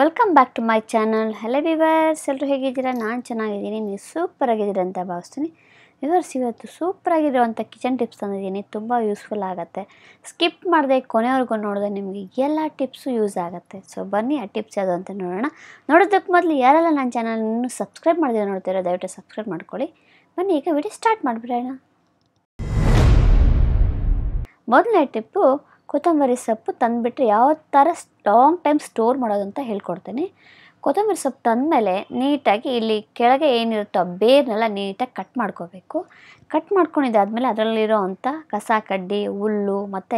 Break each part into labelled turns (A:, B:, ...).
A: welcome back to my channel hello viewers ಎಲ್ಲರೂ ಹೇಗಿದ್ದೀರಾ ನಾನು ಚೆನ್ನಾಗಿದ್ದೀನಿ ನೀವು ಸೂಪರ್ ಅಂತ ಭಾವಿಸ್ತೀನಿ ವಿವರ್ಸ್ ಇವತ್ತು ಸೂಪರಾಗಿರುವಂಥ ಕಿಚನ್ ಟಿಪ್ಸ್ ತಂದಿದ್ದೀನಿ ತುಂಬ ಯೂಸ್ಫುಲ್ ಆಗುತ್ತೆ ಸ್ಕಿಪ್ ಮಾಡಿದೆ ಕೊನೆವರೆಗೂ ನೋಡಿದ್ರೆ ನಿಮಗೆ ಎಲ್ಲ ಟಿಪ್ಸು ಯೂಸ್ ಆಗುತ್ತೆ ಸೊ ಬನ್ನಿ ಆ ಟಿಪ್ಸ್ ಯಾವುದು ಅಂತ ನೋಡೋಣ ನೋಡೋದಕ್ಕೆ ಮೊದಲು ಯಾರೆಲ್ಲ ನನ್ನ ಚಾನಲನ್ನು ಸಬ್ಸ್ಕ್ರೈಬ್ ಮಾಡಿದ್ರೆ ನೋಡ್ತೀರೋ ದಯವಿಟ್ಟು ಸಬ್ಸ್ಕ್ರೈಬ್ ಮಾಡ್ಕೊಳ್ಳಿ ಬನ್ನಿ ಈಗ ವಿಡಿಯೋ ಸ್ಟಾರ್ಟ್ ಮಾಡಿಬಿಡೋಣ ಮೊದಲನೇ ಟಿಪ್ಪು ಕೊತ್ತಂಬರಿ ಸೊಪ್ಪು ತಂದುಬಿಟ್ರೆ ಯಾವ ಥರ ಲಾಂಗ್ ಟೈಮ್ ಸ್ಟೋರ್ ಮಾಡೋದು ಅಂತ ಹೇಳ್ಕೊಡ್ತೀನಿ ಕೊತ್ತಂಬರಿ ಸೊಪ್ಪು ತಂದಮೇಲೆ ನೀಟಾಗಿ ಇಲ್ಲಿ ಕೆಳಗೆ ಏನಿರುತ್ತೋ ಬೇರ್ನೆಲ್ಲ ನೀಟಾಗಿ ಕಟ್ ಮಾಡ್ಕೋಬೇಕು ಕಟ್ ಮಾಡ್ಕೊಂಡಿದ್ದಾದಮೇಲೆ ಅದರಲ್ಲಿರೋ ಅಂಥ ಕಸ ಕಡ್ಡಿ ಹುಲ್ಲು ಮತ್ತು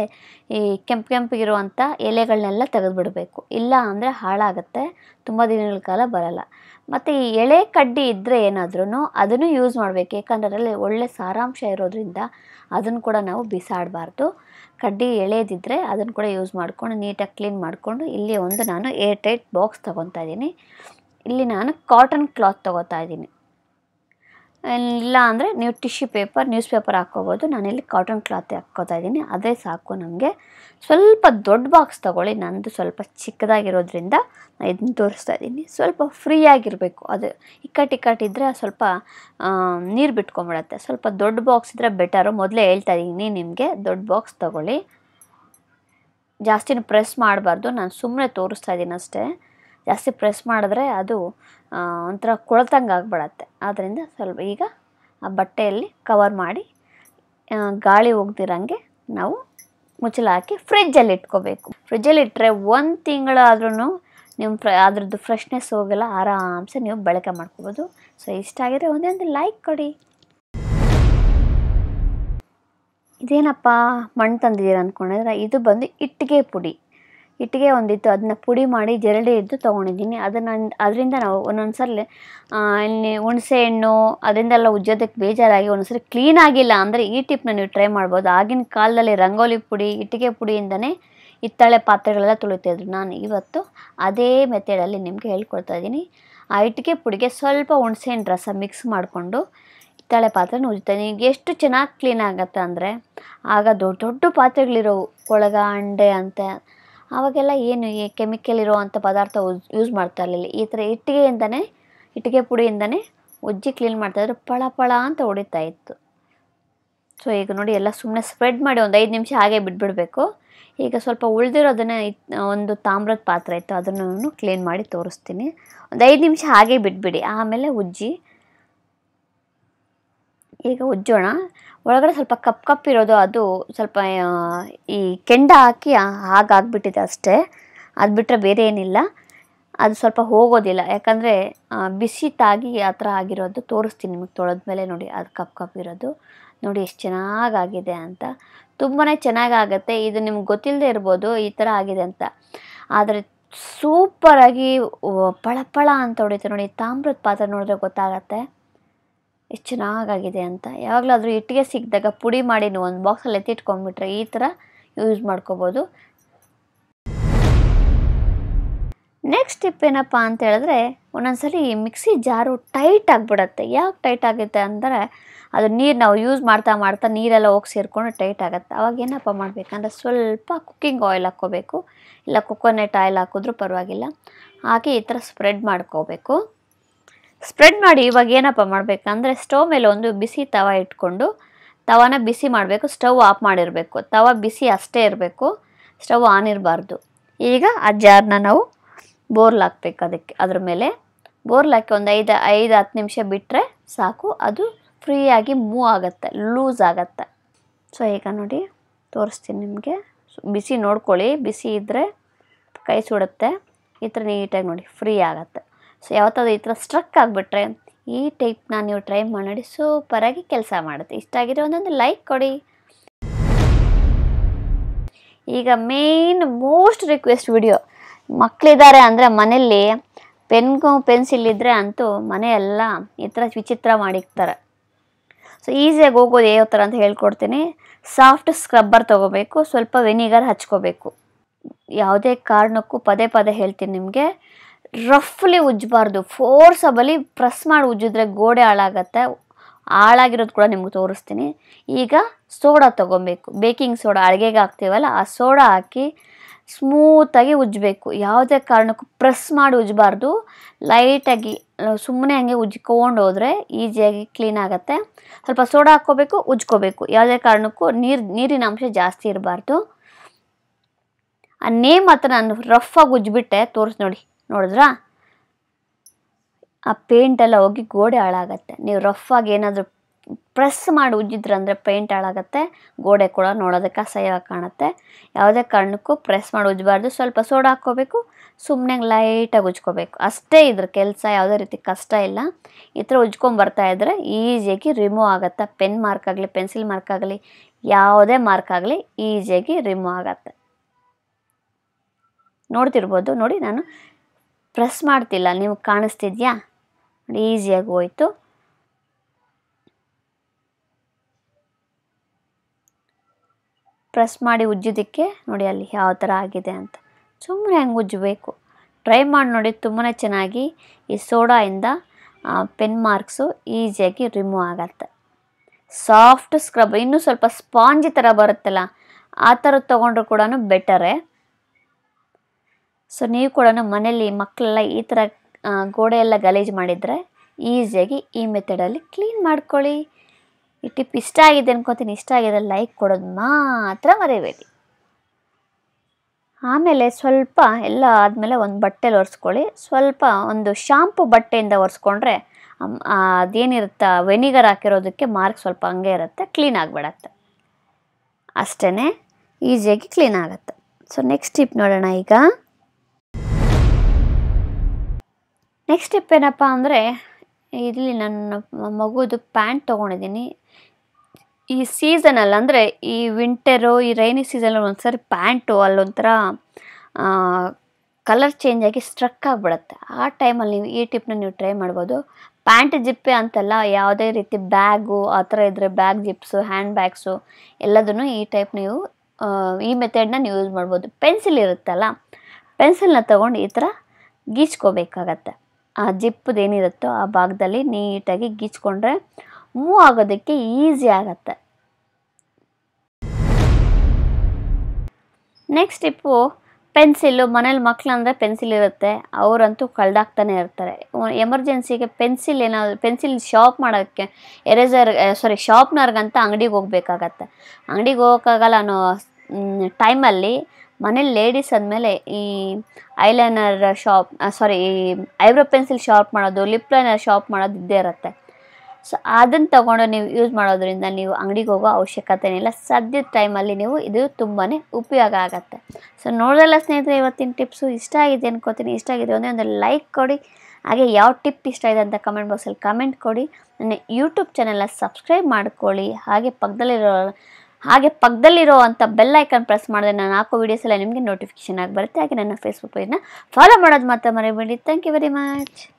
A: ಈ ಕೆಂಪು ಕೆಂಪಿಗಿರುವಂಥ ಎಲೆಗಳನ್ನೆಲ್ಲ ತೆಗೆದುಬಿಡಬೇಕು ಇಲ್ಲ ಅಂದರೆ ಹಾಳಾಗುತ್ತೆ ತುಂಬ ದಿನಗಳ ಕಾಲ ಬರಲ್ಲ ಮತ್ತು ಈ ಎಳೆ ಕಡ್ಡಿ ಇದ್ದರೆ ಏನಾದ್ರೂ ಅದನ್ನು ಯೂಸ್ ಮಾಡಬೇಕು ಏಕೆಂದರೆ ಅದರಲ್ಲಿ ಒಳ್ಳೆ ಸಾರಾಂಶ ಇರೋದ್ರಿಂದ ಅದನ್ನು ಕೂಡ ನಾವು ಬಿಸಾಡಬಾರ್ದು ಕಡ್ಡಿ ಎಳೆದಿದ್ದರೆ ಅದನ್ನು ಕೂಡ ಯೂಸ್ ಮಾಡ್ಕೊಂಡು ನೀಟಾಗಿ ಕ್ಲೀನ್ ಮಾಡ್ಕೊಂಡು ತೊಗೊಂಡು ಇಲ್ಲಿ ಒಂದು ನಾನು ಏರ್ ಟೈಟ್ ಬಾಕ್ಸ್ ತೊಗೊತಾ ಇದ್ದೀನಿ ಇಲ್ಲಿ ನಾನು ಕಾಟನ್ ಕ್ಲಾತ್ ತೊಗೋತಾ ಇದ್ದೀನಿ ಇಲ್ಲ ಅಂದರೆ ನೀವು ಟಿಶ್ಯೂ ಪೇಪರ್ ನ್ಯೂಸ್ ಪೇಪರ್ ಹಾಕ್ಕೋಬೋದು ನಾನಿಲ್ಲಿ ಕಾಟನ್ ಕ್ಲಾತ್ ಹಾಕ್ಕೋತಾ ಇದ್ದೀನಿ ಅದೇ ಸಾಕು ನಮಗೆ ಸ್ವಲ್ಪ ದೊಡ್ಡ ಬಾಕ್ಸ್ ತೊಗೊಳ್ಳಿ ನಂದು ಸ್ವಲ್ಪ ಚಿಕ್ಕದಾಗಿರೋದ್ರಿಂದ ನಾನು ಇದನ್ನು ತೋರಿಸ್ತಾ ಇದ್ದೀನಿ ಸ್ವಲ್ಪ ಫ್ರೀ ಆಗಿರಬೇಕು ಅದು ಇದ್ದರೆ ಸ್ವಲ್ಪ ನೀರು ಬಿಟ್ಕೊಂಬಿಡತ್ತೆ ಸ್ವಲ್ಪ ದೊಡ್ಡ ಬಾಕ್ಸ್ ಇದ್ದರೆ ಬೆಟರು ಮೊದಲೇ ಹೇಳ್ತಾ ಇದ್ದೀನಿ ನಿಮಗೆ ದೊಡ್ಡ ಬಾಕ್ಸ್ ತೊಗೊಳ್ಳಿ ಜಾಸ್ತಿನೂ ಪ್ರೆಸ್ ಮಾಡಬಾರ್ದು ನಾನು ಸುಮ್ಮನೆ ತೋರಿಸ್ತಾ ಇದ್ದೀನಿ ಅಷ್ಟೇ ಜಾಸ್ತಿ ಪ್ರೆಸ್ ಮಾಡಿದ್ರೆ ಅದು ಒಂಥರ ಕೊಳೆತಂಗೆ ಆಗಿಬಿಡತ್ತೆ ಆದ್ದರಿಂದ ಸ್ವಲ್ಪ ಈಗ ಆ ಬಟ್ಟೆಯಲ್ಲಿ ಕವರ್ ಮಾಡಿ ಗಾಳಿ ಹೋಗ್ದಿರಂಗೆ ನಾವು ಮುಚ್ಚಲ ಹಾಕಿ ಫ್ರಿಜ್ಜಲ್ಲಿ ಇಟ್ಕೋಬೇಕು ಫ್ರಿಜ್ಜಲ್ಲಿ ಇಟ್ಟರೆ ಒಂದು ತಿಂಗಳಾದ್ರೂ ನಿಮ್ಮ ಫ್ರ ಅದ್ರದ್ದು ಫ್ರೆಶ್ನೆಸ್ ಹೋಗಲ್ಲ ಆರಾಮ್ಸೆ ನೀವು ಬಳಕೆ ಮಾಡ್ಕೋಬೋದು ಸೊ ಇಷ್ಟ ಆಗಿದ್ರೆ ಒಂದೇ ಒಂದು ಲೈಕ್ ಕೊಡಿ ಇದೇನಪ್ಪ ಮಣ್ಣು ತಂದಿದ್ದೀರ ಅಂದ್ಕೊಂಡಿದ್ರೆ ಇದು ಬಂದು ಇಟ್ಟಿಗೆ ಪುಡಿ ಇಟ್ಟಿಗೆ ಒಂದಿತ್ತು ಅದನ್ನ ಪುಡಿ ಮಾಡಿ ಜರಡಿ ಇದ್ದು ತೊಗೊಂಡಿದ್ದೀನಿ ಅದನ್ನು ಅದರಿಂದ ನಾವು ಒಂದೊಂದು ಸಲ ಹುಣಸೆ ಹಣ್ಣು ಅದರಿಂದೆಲ್ಲ ಉಜ್ಜೋದಕ್ಕೆ ಬೇಜಾರಾಗಿ ಒಂದೊಂದ್ಸರಿ ಕ್ಲೀನ್ ಆಗಿಲ್ಲ ಅಂದರೆ ಈ ಟಿಪ್ನ ನೀವು ಟ್ರೈ ಮಾಡ್ಬೋದು ಆಗಿನ ಕಾಲದಲ್ಲಿ ರಂಗೋಲಿ ಪುಡಿ ಇಟ್ಟಿಗೆ ಪುಡಿಯಿಂದನೇ ಹಿತ್ತಾಳೆ ಪಾತ್ರೆಗಳೆಲ್ಲ ತುಳಿತಾಯಿದ್ರು ನಾನು ಇವತ್ತು ಅದೇ ಮೆಥಡಲ್ಲಿ ನಿಮಗೆ ಹೇಳ್ಕೊಡ್ತಾ ಇದ್ದೀನಿ ಆ ಇಟ್ಟಿಗೆ ಪುಡಿಗೆ ಸ್ವಲ್ಪ ಹುಣಸೆ ರಸ ಮಿಕ್ಸ್ ಮಾಡಿಕೊಂಡು ಹಿತ್ತಾಳೆ ಪಾತ್ರೆ ಉಜ್ತೇನೆ ಎಷ್ಟು ಚೆನ್ನಾಗಿ ಕ್ಲೀನ್ ಆಗುತ್ತೆ ಅಂದರೆ ಆಗ ದೊಡ್ಡ ದೊಡ್ಡ ಪಾತ್ರೆಗಳಿರೋ ಕೊಳಗ ಅಂಡೆ ಅಂತ ಆವಾಗೆಲ್ಲ ಏನು ಈ ಕೆಮಿಕಲ್ ಇರುವಂಥ ಪದಾರ್ಥ ಉಜ್ ಯೂಸ್ ಮಾಡ್ತಾ ಇರಲಿಲ್ಲ ಈ ಥರ ಇಟ್ಟಿಗೆಯಿಂದನೇ ಇಟ್ಟಿಗೆ ಪುಡಿಯಿಂದನೇ ಉಜ್ಜಿ ಕ್ಲೀನ್ ಮಾಡ್ತಾಯಿದ್ರೆ ಪಳ ಪಳ ಅಂತ ಹೊಡಿತಾ ಇತ್ತು ಸೊ ಈಗ ನೋಡಿ ಎಲ್ಲ ಸುಮ್ಮನೆ ಸ್ಪ್ರೆಡ್ ಮಾಡಿ ಒಂದು ಐದು ನಿಮಿಷ ಹಾಗೆ ಬಿಟ್ಬಿಡಬೇಕು ಈಗ ಸ್ವಲ್ಪ ಉಳಿದಿರೋದನ್ನು ಒಂದು ತಾಮ್ರದ ಪಾತ್ರೆ ಇತ್ತು ಅದನ್ನು ಕ್ಲೀನ್ ಮಾಡಿ ತೋರಿಸ್ತೀನಿ ಒಂದು ಐದು ನಿಮಿಷ ಹಾಗೆ ಬಿಟ್ಬಿಡಿ ಆಮೇಲೆ ಉಜ್ಜಿ ಈಗ ಉಜ್ಜೋಣ ಒಳಗಡೆ ಸ್ವಲ್ಪ ಕಪ್ ಕಪ್ ಇರೋದು ಅದು ಸ್ವಲ್ಪ ಈ ಕೆಂಡ ಹಾಕಿ ಹಾಗಾಗ್ಬಿಟ್ಟಿದೆ ಅಷ್ಟೇ ಅದು ಬಿಟ್ಟರೆ ಬೇರೆ ಏನಿಲ್ಲ ಅದು ಸ್ವಲ್ಪ ಹೋಗೋದಿಲ್ಲ ಯಾಕಂದರೆ ಬಿಸಿ ತಾಗಿ ಆ ಥರ ಆಗಿರೋದು ತೋರಿಸ್ತೀನಿ ನಿಮಗೆ ತೊಳೆದ ಮೇಲೆ ನೋಡಿ ಅದು ಕಪ್ ಕಪ್ ಇರೋದು ನೋಡಿ ಎಷ್ಟು ಚೆನ್ನಾಗಾಗಿದೆ ಅಂತ ತುಂಬಾ ಚೆನ್ನಾಗಾಗತ್ತೆ ಇದು ನಿಮ್ಗೆ ಗೊತ್ತಿಲ್ಲದೆ ಇರ್ಬೋದು ಈ ಥರ ಆಗಿದೆ ಅಂತ ಆದರೆ ಸೂಪರಾಗಿ ಪಳಪಳ ಅಂತ ಹೊಡಿತು ನೋಡಿ ತಾಮ್ರದ ಪಾತ್ರೆ ನೋಡಿದ್ರೆ ಗೊತ್ತಾಗತ್ತೆ ಚೆನ್ನಾಗಾಗಿದೆ ಅಂತ ಯಾವಾಗಲಾದರೂ ಇಟ್ಟಿಗೆ ಸಿಕ್ಕಿದಾಗ ಪುಡಿ ಮಾಡಿ ನೀವು ಒಂದು ಬಾಕ್ಸಲ್ಲಿ ಎತ್ತಿಟ್ಕೊಂಡ್ಬಿಟ್ರೆ ಈ ಥರ ಯೂಸ್ ಮಾಡ್ಕೋಬೋದು ನೆಕ್ಸ್ಟ್ ಟಿಪ್ ಏನಪ್ಪ ಅಂತ ಹೇಳಿದ್ರೆ ಮಿಕ್ಸಿ ಜಾರು ಟೈಟ್ ಆಗಿಬಿಡತ್ತೆ ಯಾಕೆ ಟೈಟ್ ಆಗುತ್ತೆ ಅಂದರೆ ಅದು ನೀರು ನಾವು ಯೂಸ್ ಮಾಡ್ತಾ ಮಾಡ್ತಾ ನೀರೆಲ್ಲ ಹೋಗಿ ಸೇರಿಕೊಂಡು ಟೈಟ್ ಆಗುತ್ತೆ ಅವಾಗ ಏನಪ್ಪ ಮಾಡಬೇಕಂದ್ರೆ ಸ್ವಲ್ಪ ಕುಕ್ಕಿಂಗ್ ಆಯಿಲ್ ಹಾಕ್ಕೋಬೇಕು ಇಲ್ಲ ಕೊಕೊನೆಟ್ ಆಯಿಲ್ ಹಾಕಿದ್ರೂ ಪರವಾಗಿಲ್ಲ ಹಾಕಿ ಈ ಥರ ಸ್ಪ್ರೆಡ್ ಮಾಡ್ಕೋಬೇಕು ಸ್ಪ್ರೆಡ್ ಮಾಡಿ ಇವಾಗ ಏನಪ್ಪ ಮಾಡಬೇಕಂದ್ರೆ ಸ್ಟವ್ ಮೇಲೆ ಒಂದು ಬಿಸಿ ತವ ಇಟ್ಕೊಂಡು ತವಾನ ಬಿಸಿ ಮಾಡಬೇಕು ಸ್ಟವ್ ಆಫ್ ಮಾಡಿರಬೇಕು ತವ ಬಿಸಿ ಅಷ್ಟೇ ಇರಬೇಕು ಸ್ಟವ್ ಆನ್ ಇರಬಾರ್ದು ಈಗ ಆ ಜಾರನ್ನ ನಾವು ಬೋರ್ಲ್ ಹಾಕ್ಬೇಕು ಅದಕ್ಕೆ ಅದ್ರ ಮೇಲೆ ಬೋರ್ಲ್ ಹಾಕಿ ಒಂದು ಐದು ಐದು ಹತ್ತು ನಿಮಿಷ ಬಿಟ್ಟರೆ ಸಾಕು ಅದು ಫ್ರೀಯಾಗಿ ಮೂವ್ ಆಗುತ್ತೆ ಲೂಸ್ ಆಗುತ್ತೆ ಸೊ ಈಗ ನೋಡಿ ತೋರಿಸ್ತೀನಿ ನಿಮಗೆ ಬಿಸಿ ನೋಡ್ಕೊಳ್ಳಿ ಬಿಸಿ ಇದ್ದರೆ ಕೈ ಸುಡುತ್ತೆ ಈ ಥರ ನೀಟಾಗಿ ನೋಡಿ ಫ್ರೀ ಆಗುತ್ತೆ ಸೊ ಯಾವತ್ತಾದ್ರು ಈ ಥರ ಸ್ಟ್ರಕ್ ಆಗಿಬಿಟ್ರೆ ಈ ಟೈಪ್ನ ನೀವು ಟ್ರೈ ಮಾಡಿ ಸೂಪರಾಗಿ ಕೆಲಸ ಮಾಡುತ್ತೆ ಇಷ್ಟ ಆಗಿದ್ರೆ ಒಂದೊಂದು ಲೈಕ್ ಕೊಡಿ ಈಗ ಮೇನ್ ಮೋಸ್ಟ್ ರಿಕ್ವೆಸ್ಟ್ ವಿಡಿಯೋ ಮಕ್ಕಳಿದ್ದಾರೆ ಅಂದರೆ ಮನೇಲಿ ಪೆನ್ಗು ಪೆನ್ಸಿಲ್ ಇದ್ದರೆ ಅಂತೂ ಮನೆಯೆಲ್ಲ ಈ ಥರ ವಿಚಿತ್ರ ಮಾಡಿರ್ತಾರೆ ಸೊ ಈಸಿಯಾಗಿ ಹೋಗೋದು ಯಾವ ಥರ ಅಂತ ಹೇಳ್ಕೊಡ್ತೀನಿ ಸಾಫ್ಟ್ ಸ್ಕ್ರಬ್ಬರ್ ತೊಗೋಬೇಕು ಸ್ವಲ್ಪ ವೆನಿಗರ್ ಹಚ್ಕೋಬೇಕು ಯಾವುದೇ ಕಾರಣಕ್ಕೂ ಪದೇ ಪದೇ ಹೇಳ್ತೀನಿ ನಿಮಗೆ ರಫ್ಲಿ ಉಜ್ಜಬಾರ್ದು ಫೋರ್ಸಬಲಿ ಪ್ರೆಸ್ ಮಾಡಿ ಉಜ್ಜಿದ್ರೆ ಗೋಡೆ ಹಾಳಾಗತ್ತೆ ಹಾಳಾಗಿರೋದು ಕೂಡ ನಿಮ್ಗೆ ತೋರಿಸ್ತೀನಿ ಈಗ ಸೋಡಾ ತೊಗೊಬೇಕು ಬೇಕಿಂಗ್ ಸೋಡಾ ಅಡುಗೆಗೆ ಹಾಕ್ತೀವಲ್ಲ ಆ ಸೋಡಾ ಹಾಕಿ ಸ್ಮೂತಾಗಿ ಉಜ್ಜಬೇಕು ಯಾವುದೇ ಕಾರಣಕ್ಕೂ ಪ್ರೆಸ್ ಮಾಡಿ ಉಜ್ಜಬಾರ್ದು ಲೈಟಾಗಿ ಸುಮ್ಮನೆ ಹಂಗೆ ಉಜ್ಕೊಂಡು ಹೋದರೆ ಈಸಿಯಾಗಿ ಕ್ಲೀನ್ ಆಗುತ್ತೆ ಸ್ವಲ್ಪ ಸೋಡಾ ಹಾಕ್ಕೋಬೇಕು ಉಜ್ಕೋಬೇಕು ಯಾವುದೇ ಕಾರಣಕ್ಕೂ ನೀರು ನೀರಿನ ಅಂಶ ಜಾಸ್ತಿ ಇರಬಾರ್ದು ಆ ನೇಮ್ ಹತ್ರ ನಾನು ರಫ್ ಆಗಿ ಉಜ್ಜಿಬಿಟ್ಟೆ ತೋರಿಸಿ ನೋಡಿ ನೋಡಿದ್ರಾ ಆ ಪೇಂಟೆಲ್ಲ ಹೋಗಿ ಗೋಡೆ ಹಾಳಾಗತ್ತೆ ನೀವು ರಫಾಗಿ ಏನಾದರೂ ಪ್ರೆಸ್ ಮಾಡಿ ಉಜ್ಜಿದ್ರಂದರೆ ಪೇಂಟ್ ಹಾಳಾಗತ್ತೆ ಗೋಡೆ ಕೂಡ ನೋಡೋದಕ್ಕೆ ಅಸಹ್ಯವಾಗಿ ಕಾಣುತ್ತೆ ಯಾವುದೇ ಕಾರಣಕ್ಕೂ ಪ್ರೆಸ್ ಮಾಡಿ ಉಜ್ಜಬಾರ್ದು ಸ್ವಲ್ಪ ಸೋಡ ಹಾಕ್ಕೋಬೇಕು ಸುಮ್ಮನೆ ಲೈಟಾಗಿ ಉಜ್ಕೋಬೇಕು ಅಷ್ಟೇ ಇದ್ರ ಕೆಲಸ ಯಾವುದೇ ರೀತಿ ಕಷ್ಟ ಇಲ್ಲ ಈ ಥರ ಉಜ್ಕೊಂಬರ್ತಾ ಇದ್ದರೆ ಈಸಿಯಾಗಿ ರಿಮೂವ್ ಆಗುತ್ತೆ ಪೆನ್ ಮಾರ್ಕ್ ಆಗಲಿ ಪೆನ್ಸಿಲ್ ಮಾರ್ಕ್ ಆಗಲಿ ಯಾವುದೇ ಮಾರ್ಕ್ ಆಗಲಿ ಈಸಿಯಾಗಿ ರಿಮೂವ್ ಆಗತ್ತೆ ನೋಡ್ತಿರ್ಬೋದು ನೋಡಿ ನಾನು ಪ್ರೆಸ್ ಮಾಡ್ತಿಲ್ಲ ನೀವು ಕಾಣಿಸ್ತಿದೆಯಾ ನೋಡಿ ಈಸಿಯಾಗಿ ಹೋಯಿತು ಪ್ರೆಸ್ ಮಾಡಿ ಉಜ್ಜಿದ್ದಕ್ಕೆ ನೋಡಿ ಅಲ್ಲಿ ಯಾವ ಥರ ಆಗಿದೆ ಅಂತ ಸುಮ್ಮನೆ ಹೆಂಗೆ ಉಜ್ಜಬೇಕು ಟ್ರೈ ಮಾಡಿ ನೋಡಿ ತುಂಬಾ ಚೆನ್ನಾಗಿ ಈ ಸೋಡಾಯಿಂದ ಪೆನ್ ಮಾರ್ಕ್ಸು ಈಸಿಯಾಗಿ ರಿಮೂವ್ ಆಗತ್ತೆ ಸಾಫ್ಟ್ ಸ್ಕ್ರಬ್ ಇನ್ನೂ ಸ್ವಲ್ಪ ಸ್ಪಾಂಜಿ ಥರ ಬರುತ್ತಲ್ಲ ಆ ಥರದ್ದು ತೊಗೊಂಡ್ರು ಕೂಡ ಬೆಟರೇ ಸೊ ನೀವು ಕೂಡ ಮನೇಲಿ ಮಕ್ಕಳೆಲ್ಲ ಈ ಥರ ಗೋಡೆ ಗಲೀಜು ಮಾಡಿದರೆ ಈಸಿಯಾಗಿ ಈ ಮೆಥಡಲ್ಲಿ ಕ್ಲೀನ್ ಮಾಡ್ಕೊಳ್ಳಿ ಈ ಟಿಪ್ ಇಷ್ಟ ಆಗಿದೆ ಅನ್ಕೊತೀನಿ ಇಷ್ಟ ಆಗಿದೆ ಲೈಕ್ ಕೊಡೋದು ಮಾತ್ರ ಮರಿಬೇಡಿ ಆಮೇಲೆ ಸ್ವಲ್ಪ ಎಲ್ಲ ಆದಮೇಲೆ ಒಂದು ಬಟ್ಟೆಲಿ ಒರೆಸ್ಕೊಳ್ಳಿ ಸ್ವಲ್ಪ ಒಂದು ಶಾಂಪು ಬಟ್ಟೆಯಿಂದ ಒರೆಸ್ಕೊಂಡ್ರೆ ಅದೇನಿರುತ್ತೆ ವೆನಿಗರ್ ಹಾಕಿರೋದಕ್ಕೆ ಮಾರ್ಕ್ ಸ್ವಲ್ಪ ಹಂಗೆ ಇರುತ್ತೆ ಕ್ಲೀನ್ ಆಗಿಬಿಡತ್ತೆ ಅಷ್ಟೇ ಈಸಿಯಾಗಿ ಕ್ಲೀನ್ ಆಗುತ್ತೆ ಸೊ ನೆಕ್ಸ್ಟ್ ಟಿಪ್ ನೋಡೋಣ ಈಗ ನೆಕ್ಸ್ಟ್ ಸ್ಟೆಪ್ ಏನಪ್ಪ ಅಂದರೆ ಇಲ್ಲಿ ನನ್ನ ಮಗುದು ಪ್ಯಾಂಟ್ ತೊಗೊಂಡಿದ್ದೀನಿ ಈ ಸೀಸನಲ್ಲಿ ಅಂದರೆ ಈ ವಿಂಟರು ಈ ರೈನಿ ಸೀಸನಲ್ಲಿ ಒಂದ್ಸರಿ ಪ್ಯಾಂಟು ಅಲ್ಲೊಂಥರ ಕಲರ್ ಚೇಂಜ್ ಆಗಿ ಸ್ಟ್ರಕ್ ಆಗಿಬಿಡುತ್ತೆ ಆ ಟೈಮಲ್ಲಿ ನೀವು ಈ ಟಿಪ್ನ ನೀವು ಟ್ರೈ ಮಾಡ್ಬೋದು ಪ್ಯಾಂಟ್ ಜಿಪ್ಪೆ ಅಂತೆಲ್ಲ ಯಾವುದೇ ರೀತಿ ಬ್ಯಾಗು ಆ ಥರ ಇದ್ದರೆ ಬ್ಯಾಗ್ ಜಿಪ್ಸು ಹ್ಯಾಂಡ್ ಬ್ಯಾಗ್ಸು ಎಲ್ಲದನ್ನು ಈ ಟೈಪ್ ನೀವು ಈ ಮೆಥಡನ್ನ ನೀವು ಯೂಸ್ ಮಾಡ್ಬೋದು ಪೆನ್ಸಿಲ್ ಇರುತ್ತಲ್ಲ ಪೆನ್ಸಿಲ್ನ ತೊಗೊಂಡು ಈ ಥರ ಗೀಚ್ಕೋಬೇಕಾಗತ್ತೆ ಆ ಜಿಪ್ಪದು ಏನಿರುತ್ತೋ ಆ ಭಾಗದಲ್ಲಿ ನೀಟಾಗಿ ಗೀಚ್ಕೊಂಡ್ರೆ ಮೂವ್ ಆಗೋದಕ್ಕೆ ಈಸಿ ಆಗತ್ತೆ ನೆಕ್ಸ್ಟ್ ಟಿಪ್ಪು ಪೆನ್ಸಿಲ್ಲು ಮನೇಲಿ ಮಕ್ಕಳು ಅಂದರೆ ಪೆನ್ಸಿಲ್ ಇರುತ್ತೆ ಅವರಂತೂ ಕಳ್ದಾಗ್ತಾನೆ ಇರ್ತಾರೆ ಎಮರ್ಜೆನ್ಸಿಗೆ ಪೆನ್ಸಿಲ್ ಏನಾದರೂ ಪೆನ್ಸಿಲ್ ಶಾಪ್ ಮಾಡೋಕ್ಕೆ ಎರೇಸರ್ ಸಾರಿ ಶಾಪ್ನರ್ಗಂತ ಅಂಗಡಿಗೆ ಹೋಗ್ಬೇಕಾಗತ್ತೆ ಅಂಗಡಿಗೆ ಹೋಗೋಕ್ಕಾಗಲ್ಲ ಅನ್ನೋ ಟೈಮಲ್ಲಿ ಮನೇಲಿ ಲೇಡೀಸ್ ಅಂದಮೇಲೆ ಈ ಐಲೈನರ್ ಶಾಪ್ ಸಾರಿ ಈ ಐಬ್ರೋ ಪೆನ್ಸಿಲ್ ಶಾರ್ಪ್ ಮಾಡೋದು ಲಿಪ್ ಲೈನರ್ ಶಾರ್ಪ್ ಮಾಡೋದು ಇದ್ದೇ ಇರುತ್ತೆ ಸೊ ಅದನ್ನು ತೊಗೊಂಡು ನೀವು ಯೂಸ್ ಮಾಡೋದ್ರಿಂದ ನೀವು ಅಂಗಡಿಗೆ ಹೋಗೋ ಅವಶ್ಯಕತೆನೇ ಇಲ್ಲ ಸದ್ಯದ ಟೈಮಲ್ಲಿ ನೀವು ಇದು ತುಂಬಾ ಉಪಯೋಗ ಆಗುತ್ತೆ ಸೊ ನೋಡ್ದೆಲ್ಲ ಸ್ನೇಹಿತರೆ ಇವತ್ತಿನ ಟಿಪ್ಸು ಇಷ್ಟ ಆಗಿದೆ ಅನ್ಕೋತೀನಿ ಇಷ್ಟ ಆಗಿದೆ ಒಂದೇ ಒಂದು ಲೈಕ್ ಕೊಡಿ ಹಾಗೆ ಯಾವ ಟಿಪ್ ಇಷ್ಟ ಇದೆ ಅಂತ ಕಮೆಂಟ್ ಬಾಕ್ಸಲ್ಲಿ ಕಮೆಂಟ್ ಕೊಡಿ ನನ್ನ ಯೂಟ್ಯೂಬ್ ಚಾನೆಲ್ನ ಸಬ್ಸ್ಕ್ರೈಬ್ ಮಾಡ್ಕೊಳ್ಳಿ ಹಾಗೆ ಪಕ್ಕದಲ್ಲಿರೋ ಹಾಗೆ ಪಕ್ಕದಲ್ಲಿರುವಂಥ ಬೆಲ್ ಐಕನ್ ಪ್ರೆಸ್ ಮಾಡಿದ್ರೆ ನಾನು ಹಾಕೋ ವೀಡಿಯೋಸ್ ಎಲ್ಲ ನಿಮಗೆ ನೋಟಿಫಿಕೇಶನ್ ಆಗಿ ಬರುತ್ತೆ ಹಾಗೆ ನನ್ನ ಫೇಸ್ಬುಕ್ ಪೇಜ್ನ ಫಾಲೋ ಮಾಡೋದು ಮಾತ್ರ ಮರಿಬೇಡಿ ಥ್ಯಾಂಕ್ ಯು ವೆರಿ ಮಚ್